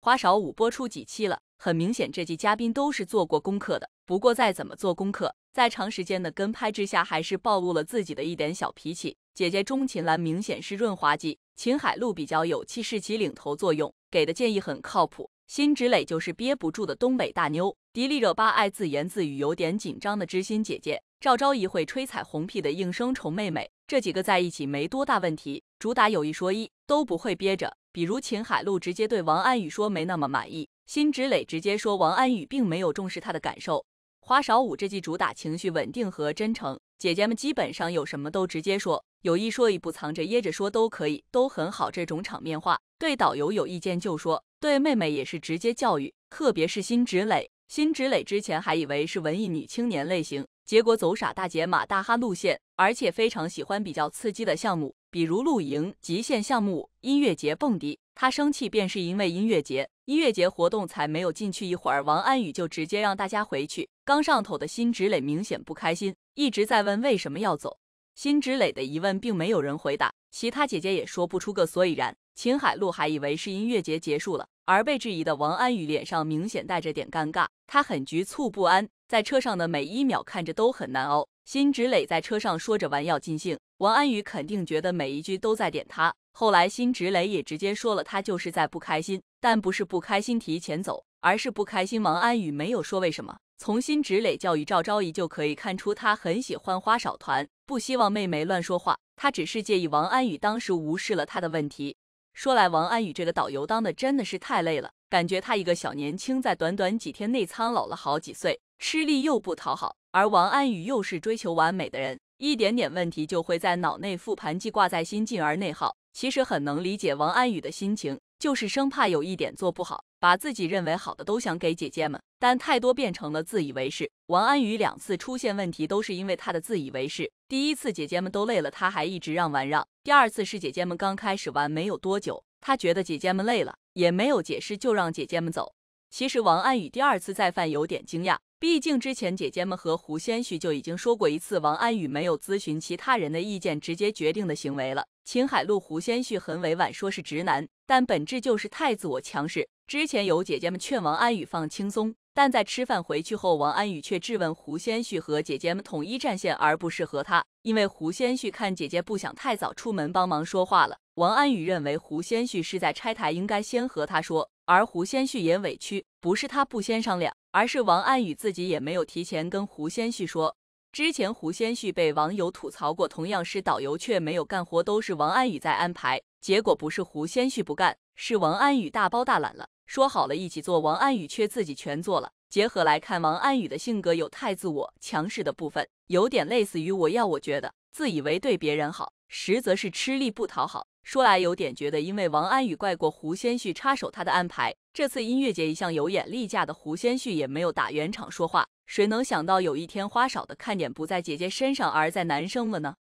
花少五播出几期了？很明显，这季嘉宾都是做过功课的。不过，再怎么做功课，在长时间的跟拍之下，还是暴露了自己的一点小脾气。姐姐钟琴兰明显是润滑剂，秦海璐比较有气势起领头作用，给的建议很靠谱。辛芷蕾就是憋不住的东北大妞，迪丽热巴爱自言自语，有点紧张的知心姐姐，赵昭仪会吹彩虹屁的应声虫妹妹，这几个在一起没多大问题，主打有一说一，都不会憋着。比如秦海璐直接对王安宇说没那么满意，辛芷蕾直接说王安宇并没有重视她的感受。花少五这季主打情绪稳定和真诚，姐姐们基本上有什么都直接说，有一说一，不藏着掖着说都可以，都很好。这种场面话，对导游有意见就说，对妹妹也是直接教育。特别是辛芷蕾，辛芷蕾之前还以为是文艺女青年类型，结果走傻大姐马大哈路线，而且非常喜欢比较刺激的项目。比如露营、极限项目、音乐节、蹦迪。他生气，便是因为音乐节。音乐节活动才没有进去一会儿，王安宇就直接让大家回去。刚上头的辛芷蕾明显不开心，一直在问为什么要走。辛芷蕾的疑问并没有人回答，其他姐姐也说不出个所以然。秦海璐还以为是音乐节结束了，而被质疑的王安宇脸上明显带着点尴尬，他很局促不安，在车上的每一秒看着都很难熬。辛芷蕾在车上说着玩要尽兴，王安宇肯定觉得每一句都在点他。后来辛芷蕾也直接说了，他就是在不开心，但不是不开心提前走，而是不开心王安宇没有说为什么。从辛芷蕾教育赵昭仪就可以看出，他很喜欢花少团，不希望妹妹乱说话，他只是介意王安宇当时无视了他的问题。说来王安宇这个导游当的真的是太累了，感觉他一个小年轻在短短几天内苍老了好几岁，吃力又不讨好。而王安宇又是追求完美的人，一点点问题就会在脑内复盘记挂在心，进而内耗。其实很能理解王安宇的心情，就是生怕有一点做不好，把自己认为好的都想给姐姐们，但太多变成了自以为是。王安宇两次出现问题都是因为他的自以为是。第一次姐姐们都累了，他还一直让玩让；第二次是姐姐们刚开始玩没有多久，他觉得姐姐们累了，也没有解释就让姐姐们走。其实王安宇第二次再犯有点惊讶。毕竟之前姐姐们和胡先煦就已经说过一次王安宇没有咨询其他人的意见直接决定的行为了。秦海璐、胡先煦很委婉说是直男，但本质就是太自我强势。之前有姐姐们劝王安宇放轻松，但在吃饭回去后，王安宇却质问胡先煦和姐姐们统一战线，而不是和他。因为胡先煦看姐姐不想太早出门帮忙说话了，王安宇认为胡先煦是在拆台，应该先和他说。而胡先煦也委屈，不是他不先商量，而是王安宇自己也没有提前跟胡先煦说。之前胡先煦被网友吐槽过，同样是导游却没有干活，都是王安宇在安排。结果不是胡先煦不干，是王安宇大包大揽了。说好了一起做，王安宇却自己全做了。结合来看，王安宇的性格有太自我、强势的部分，有点类似于我要我觉得，自以为对别人好。实则是吃力不讨好，说来有点觉得，因为王安宇怪过胡先煦插手他的安排，这次音乐节一向有眼力架的胡先煦也没有打圆场说话。谁能想到有一天花少的看点不在姐姐身上，而在男生了呢？